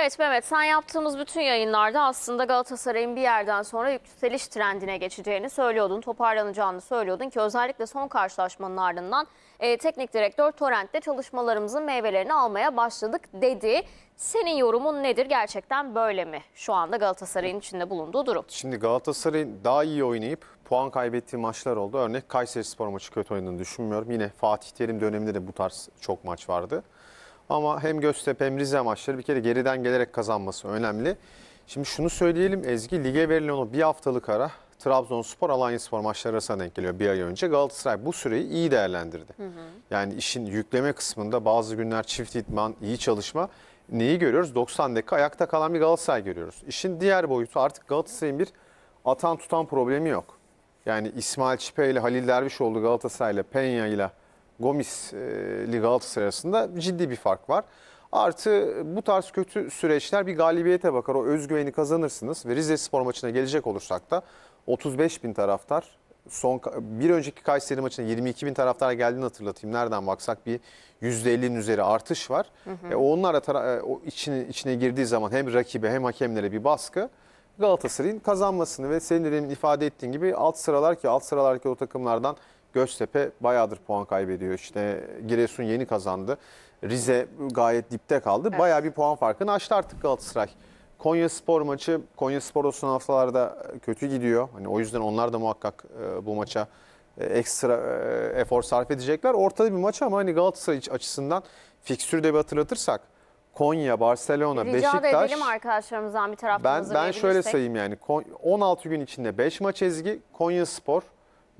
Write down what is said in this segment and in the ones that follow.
Evet Mehmet sen yaptığımız bütün yayınlarda aslında Galatasaray'ın bir yerden sonra yükseliş trendine geçeceğini söylüyordun. Toparlanacağını söylüyordun ki özellikle son karşılaşmanın ardından e, teknik direktör Torrent'te çalışmalarımızın meyvelerini almaya başladık dedi. Senin yorumun nedir? Gerçekten böyle mi şu anda Galatasaray'ın içinde bulunduğu durum? Şimdi Galatasaray'ın daha iyi oynayıp puan kaybettiği maçlar oldu. Örnek Kayseri Spor maçı kötü oynadığını düşünmüyorum. Yine Fatih Terim döneminde de bu tarz çok maç vardı. Ama hem Göztepe hem Rize maçları bir kere geriden gelerek kazanması önemli. Şimdi şunu söyleyelim Ezgi, lige verilen o bir haftalık ara Trabzonspor, Alanyaspor maçları arasına denk geliyor bir ay önce. Galatasaray bu süreyi iyi değerlendirdi. Hı hı. Yani işin yükleme kısmında bazı günler çift idman, iyi çalışma. Neyi görüyoruz? 90 dakika ayakta kalan bir Galatasaray görüyoruz. İşin diğer boyutu artık Galatasaray'ın bir atan tutan problemi yok. Yani İsmail Çipe ile Halil Dervişoğlu Galatasaray ile Penya ile Gomis e, Liga Galatasaray arasında ciddi bir fark var. Artı bu tarz kötü süreçler bir galibiyete bakar. O özgüveni kazanırsınız ve Rize Spor maçına gelecek olursak da 35 bin taraftar son bir önceki Kayseri maçına 22 bin taraftar geldiğini hatırlatayım. Nereden baksak bir %50'nin üzeri artış var. Hı hı. E, onlar da e, o içine, içine girdiği zaman hem rakibe hem hakemlere bir baskı. Galatasaray'ın kazanmasını ve senin de ifade ettiğin gibi alt sıralar ki alt sıralardaki o takımlardan Göztepe bayağıdır puan kaybediyor. İşte Giresun yeni kazandı. Rize gayet dipte kaldı. Evet. Bayağı bir puan farkını açtı artık Galatasaray. Konya Spor maçı, Konya Spor o son haftalarda kötü gidiyor. Hani o yüzden onlar da muhakkak e, bu maça e, ekstra e, efor sarf edecekler. Ortada bir maç ama hani Galatasaray açısından fikstürü de bir hatırlatırsak. Konya, Barcelona, Rica Beşiktaş. Rica edelim arkadaşlarımızdan bir tarafımızı Ben, ben şöyle sayayım yani 16 gün içinde 5 maç ezgi, Konya Spor,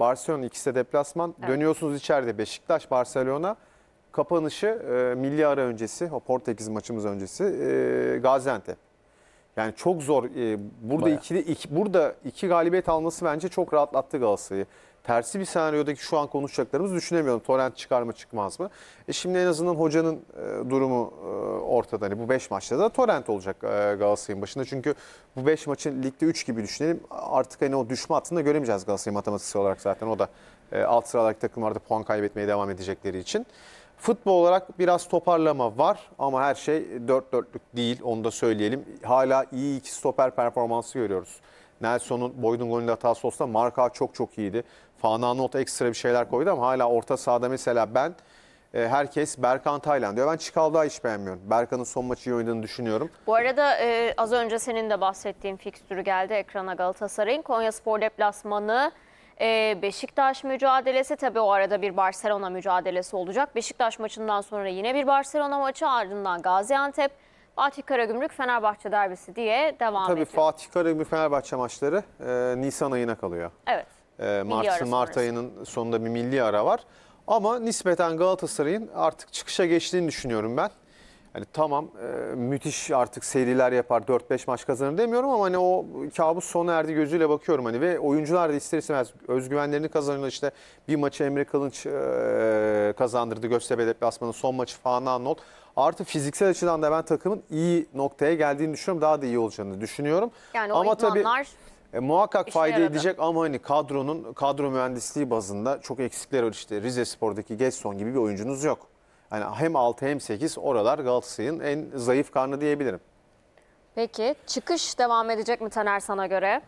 Barcelona ikisi de deplasman. Evet. Dönüyorsunuz içeride Beşiktaş, Barcelona. Kapanışı e, milli ara öncesi, o Portekiz maçımız öncesi e, Gaziantep. Yani çok zor. E, burada ikili iki, burada iki galibiyet alması bence çok rahatlattı Galatasaray'ı tersi bir senaryodaki şu an konuşacaklarımızı düşünemiyorum. Torrent çıkar mı çıkmaz mı? E şimdi en azından hocanın e, durumu e, ortada. Hani bu 5 maçta da Torrent olacak e, Galatasaray'ın başında. Çünkü bu 5 maçın ligde 3 gibi düşünelim. Artık hani o düşme hattında göremeyeceğiz Galatasaray matematiksel olarak zaten. O da e, alt sıralardaki takımlarda puan kaybetmeye devam edecekleri için. Futbol olarak biraz toparlama var ama her şey dört dörtlük değil onu da söyleyelim. Hala iyi iki stoper performansı görüyoruz. Nelson'un Boyd'un golünde hatası olsa marka çok çok iyiydi. Fana Not ekstra bir şeyler koydu ama hala orta sahada mesela ben e, herkes Berkan Taylan diyor. Ben Çikavda'yı hiç beğenmiyorum. Berkan'ın son maçı iyi oynadığını düşünüyorum. Bu arada e, az önce senin de bahsettiğin fikstürü geldi ekrana Galatasaray'ın. Konya Spor deplasmanı, e, Beşiktaş mücadelesi tabii o arada bir Barcelona mücadelesi olacak. Beşiktaş maçından sonra yine bir Barcelona maçı ardından Gaziantep, Fatih Karagümrük Fenerbahçe derbisi diye devam tabii ediyor. Tabii Fatih Karagümrük Fenerbahçe maçları e, Nisan ayına kalıyor. Evet. Ee, Mart, Mart ayının sonunda bir milli ara var. Ama nispeten Galatasaray'ın artık çıkışa geçtiğini düşünüyorum ben. Hani tamam e, müthiş artık seriler yapar 4-5 maç kazanır demiyorum ama hani o kabus sona erdi gözüyle bakıyorum hani ve oyuncular da ister istemez özgüvenlerini kazanır. işte bir maçı Emre Kılınç e, kazandırdı Göztepe deplasmanın son maçı Fana not. Artı fiziksel açıdan da ben takımın iyi noktaya geldiğini düşünüyorum. Daha da iyi olacağını düşünüyorum. Yani o ama idmanlar tabii, e, muhakkak İşe fayda yaradı. edecek ama hani kadronun kadro mühendisliği bazında çok eksikler var işte. Rize Spor'daki Getson gibi bir oyuncunuz yok. Yani hem 6 hem 8 oralar Galatasaray'ın en zayıf karnı diyebilirim. Peki çıkış devam edecek mi Taner sana göre?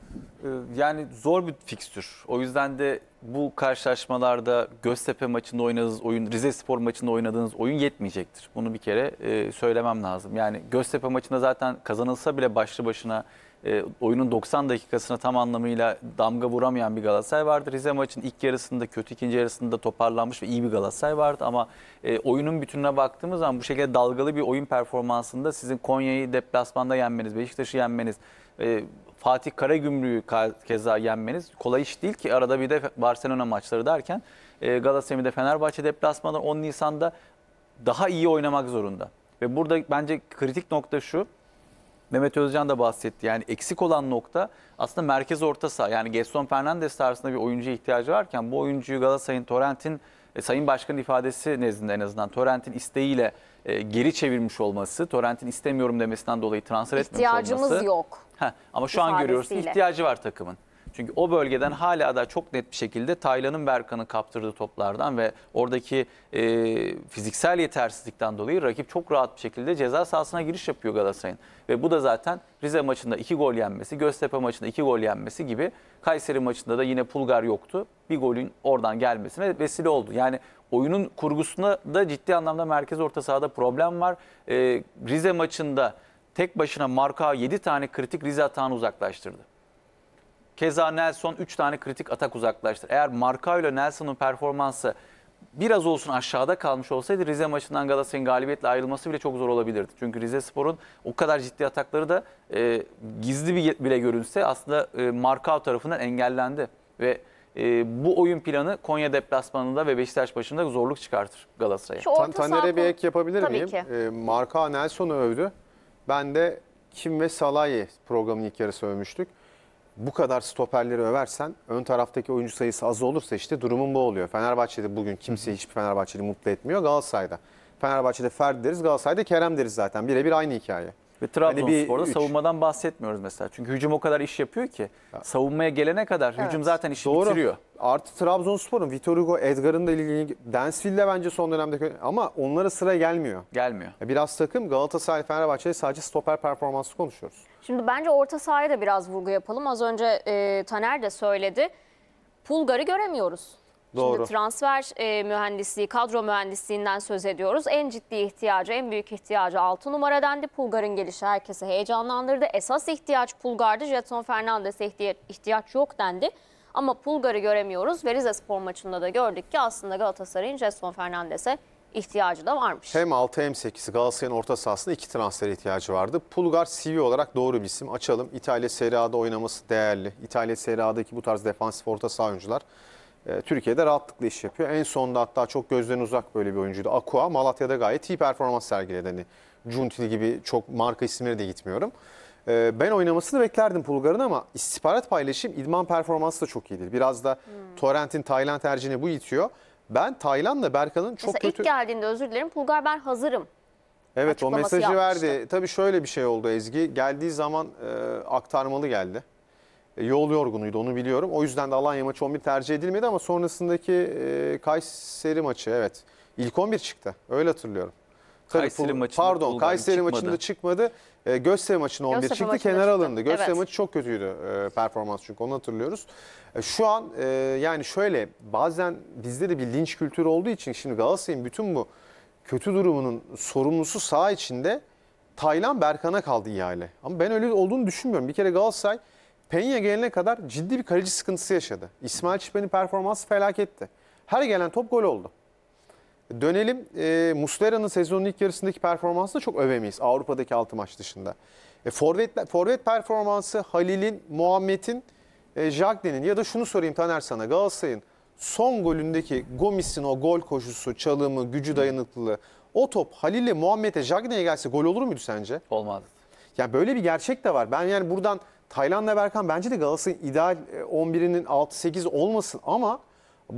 Ee, yani zor bir fikstür. O yüzden de bu karşılaşmalarda Göztepe maçında oynadığınız oyun, Rize Spor maçında oynadığınız oyun yetmeyecektir. Bunu bir kere e, söylemem lazım. Yani Göztepe maçında zaten kazanılsa bile başlı başına e, oyunun 90 dakikasına tam anlamıyla damga vuramayan bir Galatasaray vardı. Rize maçın ilk yarısında, kötü ikinci yarısında toparlanmış ve iyi bir Galatasaray vardı. Ama e, oyunun bütününe baktığımız zaman bu şekilde dalgalı bir oyun performansında sizin Konya'yı deplasmanda yenmeniz, Beşiktaş'ı yenmeniz, e, Fatih Karagümrük'ü keza yenmeniz kolay iş değil ki. Arada bir de Barcelona maçları derken e, Galatasaray'da Fenerbahçe deplasmanı 10 Nisan'da daha iyi oynamak zorunda. Ve burada bence kritik nokta şu. Mehmet Özcan da bahsetti. Yani eksik olan nokta aslında merkez orta saha. Yani Gerson Fernandes tarzında bir oyuncuya ihtiyacı varken bu oyuncuyu Galatasaray'ın, Torrent'in, e, Sayın Başkan ifadesi nezdinde en azından Torrent'in isteğiyle e, geri çevirmiş olması, torrentin istemiyorum demesinden dolayı transfer etmiş olması. İhtiyacımız yok. Heh, ama şu an görüyoruz ihtiyacı var takımın. Çünkü o bölgeden hala da çok net bir şekilde Taylan'ın Berkan'ı kaptırdığı toplardan ve oradaki e, fiziksel yetersizlikten dolayı rakip çok rahat bir şekilde ceza sahasına giriş yapıyor Galatasaray'ın. Ve bu da zaten Rize maçında 2 gol yenmesi, Göztepe maçında 2 gol yenmesi gibi Kayseri maçında da yine Pulgar yoktu. Bir golün oradan gelmesine vesile oldu. Yani oyunun kurgusunda da ciddi anlamda merkez orta sahada problem var. E, Rize maçında tek başına marka 7 tane kritik Rize atağını uzaklaştırdı. Keza Nelson 3 tane kritik atak uzaklaştır. Eğer Marka ile Nelson'un performansı biraz olsun aşağıda kalmış olsaydı Rize maçından Galatasaray'ın galibiyetle ayrılması bile çok zor olabilirdi. Çünkü Rize Spor'un o kadar ciddi atakları da e, gizli bile görünse aslında e, Markao tarafından engellendi. Ve e, bu oyun planı Konya deplasmanında ve Beşiktaş başında zorluk çıkartır Galatasaray'a. Şu Tan Taner'e bir ek yapabilir Tabii miyim? E, Marka Nelson'u övdü. Ben de Kim ve Salahi programın ilk yarısı övmüştük bu kadar stoperleri översen ön taraftaki oyuncu sayısı az olursa işte durumun bu oluyor. Fenerbahçe'de bugün kimse hiçbir Fenerbahçe'yi mutlu etmiyor. Galatasaray'da. Fenerbahçe'de Ferdi deriz, Galatasaray'da Kerem deriz zaten. Birebir aynı hikaye. Ve Trabzonspor'da hani savunmadan bahsetmiyoruz mesela. Çünkü hücum o kadar iş yapıyor ki. Savunmaya gelene kadar evet. hücum zaten işi Doğru. bitiriyor. Artı Trabzonspor'un Vitor Hugo, Edgar'ın da ilgili Densville'le bence son dönemde ama onlara sıra gelmiyor. Gelmiyor. Biraz takım Galatasaray, Fenerbahçe'de sadece stoper performansı konuşuyoruz. Şimdi bence orta sahaya da biraz vurgu yapalım. Az önce e, Taner de söyledi. Pulgar'ı göremiyoruz. Doğru. Şimdi transfer e, mühendisliği, kadro mühendisliğinden söz ediyoruz. En ciddi ihtiyacı, en büyük ihtiyacı 6 numara dendi. Pulgar'ın gelişi herkesi heyecanlandırdı. Esas ihtiyaç Pulgar'dı. Jetson Fernandes'e ihtiyaç yok dendi. Ama Pulgar'ı göremiyoruz. Ve Rize Spor maçında da gördük ki aslında Galatasaray'ın Jason Fernandes'e ihtiyacı da varmış. Hem 6 hem 8 Galatasaray'ın orta sahasında iki transfer ihtiyacı vardı. Pulgar CV olarak doğru bir isim. Açalım. İtalya Serie A'da oynaması değerli. İtalya Serie A'daki bu tarz defansif orta saha oyuncular e, Türkiye'de rahatlıkla iş yapıyor. En sonda hatta çok gözden uzak böyle bir oyuncuydu. Aqua Malatya'da gayet iyi performans sergiledi. Hani Cuntili gibi çok marka isimleri de gitmiyorum. Ee, ben oynamasını beklerdim Pulgar'ın ama istihbarat paylaşım idman performansı da çok iyidir. Biraz da hmm. Torrent'in Tayland tercihini bu itiyor. Ben Tayland'la Berkan'ın çok Mesela kötü... ilk geldiğinde özür dilerim Pulgar ben hazırım. Evet o mesajı yapmıştı. verdi. Tabii şöyle bir şey oldu Ezgi. Geldiği zaman e, aktarmalı geldi. E, yol yorgunuydu onu biliyorum. O yüzden de Alanya maçı 11 tercih edilmedi ama sonrasındaki e, Kayseri maçı evet. İlk 11 çıktı. Öyle hatırlıyorum. Kayseri Karıpul, maçında pardon Uludağ'ın Kayseri çıkmadı. maçında çıkmadı. E, Göztepe maçında 11 Göztepe çıktı maçında kenara çıktı. alındı. Göztepe Evet. maçı çok kötüydü e, performans çünkü onu hatırlıyoruz. E, şu an e, yani şöyle bazen bizde de bir linç kültürü olduğu için şimdi Galatasaray'ın bütün bu kötü durumunun sorumlusu saha içinde Taylan Berkan'a kaldı ihale. Ama ben öyle olduğunu düşünmüyorum. Bir kere Galatasaray Penya gelene kadar ciddi bir kaleci sıkıntısı yaşadı. İsmail Çipen'in performansı felaketti. Her gelen top gol oldu. Dönelim e, Muslera'nın sezonun ilk yarısındaki performansını çok övemeyiz Avrupa'daki 6 maç dışında. E, forvet, forvet performansı Halil'in, Muhammed'in, e, Jagden'in ya da şunu sorayım Taner sana Galatasaray'ın son golündeki Gomis'in o gol koşusu, çalımı, gücü dayanıklılığı o top Halil'e, Muhammed'e, Jagden'e gelse gol olur muydu sence? Olmadı. Ya böyle bir gerçek de var. Ben yani buradan Taylan'la Berkan bence de Galatasaray'ın ideal 11'inin e, 6-8 olmasın ama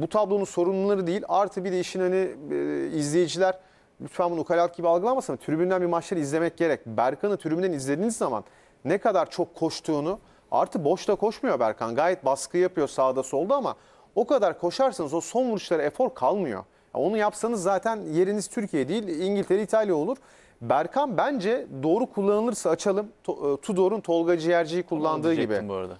bu tablonun sorumluları değil artı bir de işin hani e, izleyiciler lütfen bunu ukalalık gibi algılamasın. ama Tribünden bir maçları izlemek gerek. Berkan'ı tribünden izlediğiniz zaman ne kadar çok koştuğunu artı boşta koşmuyor Berkan. Gayet baskı yapıyor sağda solda ama o kadar koşarsanız o son vuruşlara efor kalmıyor. onu yapsanız zaten yeriniz Türkiye değil İngiltere İtalya olur. Berkan bence doğru kullanılırsa açalım. E, Tudor'un Tolga Ciğerci'yi kullandığı gibi. bu arada.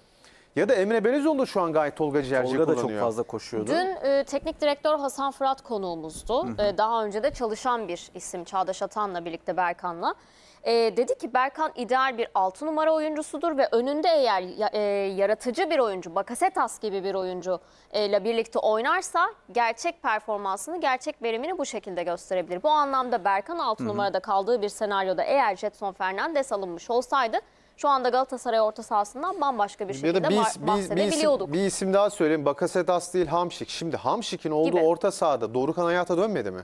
Ya da Emre Belezoğlu da şu an gayet Tolga Ciğerci'yi Tolga da çok fazla koşuyordu. Dün e, teknik direktör Hasan Fırat konuğumuzdu. E, daha önce de çalışan bir isim Çağdaş Atan'la birlikte Berkan'la. E, dedi ki Berkan ideal bir 6 numara oyuncusudur ve önünde eğer e, yaratıcı bir oyuncu, Bakasetas gibi bir oyuncu e, ile birlikte oynarsa gerçek performansını, gerçek verimini bu şekilde gösterebilir. Bu anlamda Berkan 6 numarada kaldığı bir senaryoda eğer Jetson Fernandes alınmış olsaydı şu anda Galatasaray orta sahasından bambaşka bir şekilde bir, bir, bir, isim, bir isim daha söyleyeyim. Bakasetas değil Hamşik. Şimdi Hamşik'in olduğu Gibi. orta sahada Dorukan hayata dönmedi mi?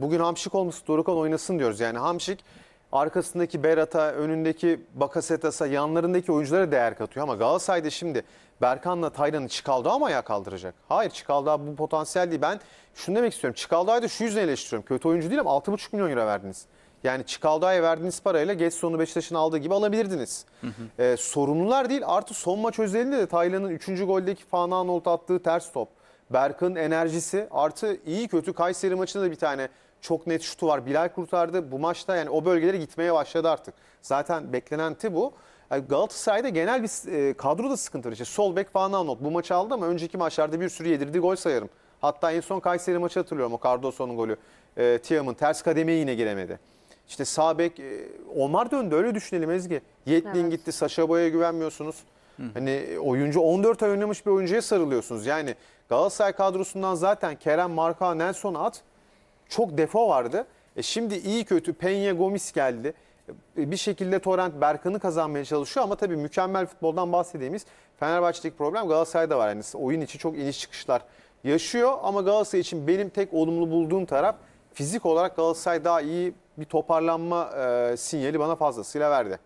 Bugün Hamşik olması Dorukan oynasın diyoruz. Yani Hamşik arkasındaki Berat'a, önündeki Bakasetas'a, yanlarındaki oyunculara değer katıyor. Ama Galatasaray'da şimdi Berkan'la Taylan'ı çıkaldı ama ayağa kaldıracak? Hayır çıkaldı. bu potansiyel değil. Ben şunu demek istiyorum. Çıkaldağ'ı da şu yüzden eleştiriyorum. Kötü oyuncu değil ama 6,5 milyon euro verdiniz. Yani Çikaldağ'a verdiğiniz parayla geç sonu Beşiktaş'ın aldığı gibi alabilirdiniz. Hı hı. Ee, sorumlular değil artı son maç özelinde de Taylan'ın 3. goldeki Fana Nolt attığı ters top. Berk'ın enerjisi artı iyi kötü Kayseri maçında da bir tane çok net şutu var. Bilal kurtardı bu maçta yani o bölgelere gitmeye başladı artık. Zaten beklenenti bu. Yani Galatasaray'da genel bir e, kadroda sıkıntı var. İşte sol bek Fana Nolt bu maçı aldı ama önceki maçlarda bir sürü yedirdiği gol sayarım. Hatta en son Kayseri maçı hatırlıyorum o Cardoso'nun golü. E, Tiam'ın ters kademeye yine giremedi. İşte sağ e, Omar döndü öyle düşünelim Ezgi. Yetlin evet. gitti, Saşa Boy'a güvenmiyorsunuz. Hı. Hani oyuncu 14 ay oynamış bir oyuncuya sarılıyorsunuz. Yani Galatasaray kadrosundan zaten Kerem, Marka, Nelson at çok defo vardı. E şimdi iyi kötü Penya Gomis geldi. E, bir şekilde Torrent Berkan'ı kazanmaya çalışıyor ama tabii mükemmel futboldan bahsettiğimiz Fenerbahçe'deki problem Galatasaray'da var. Yani oyun içi çok iniş çıkışlar yaşıyor ama Galatasaray için benim tek olumlu bulduğum taraf fizik olarak Galatasaray daha iyi bir toparlanma e, sinyali bana fazlasıyla verdi.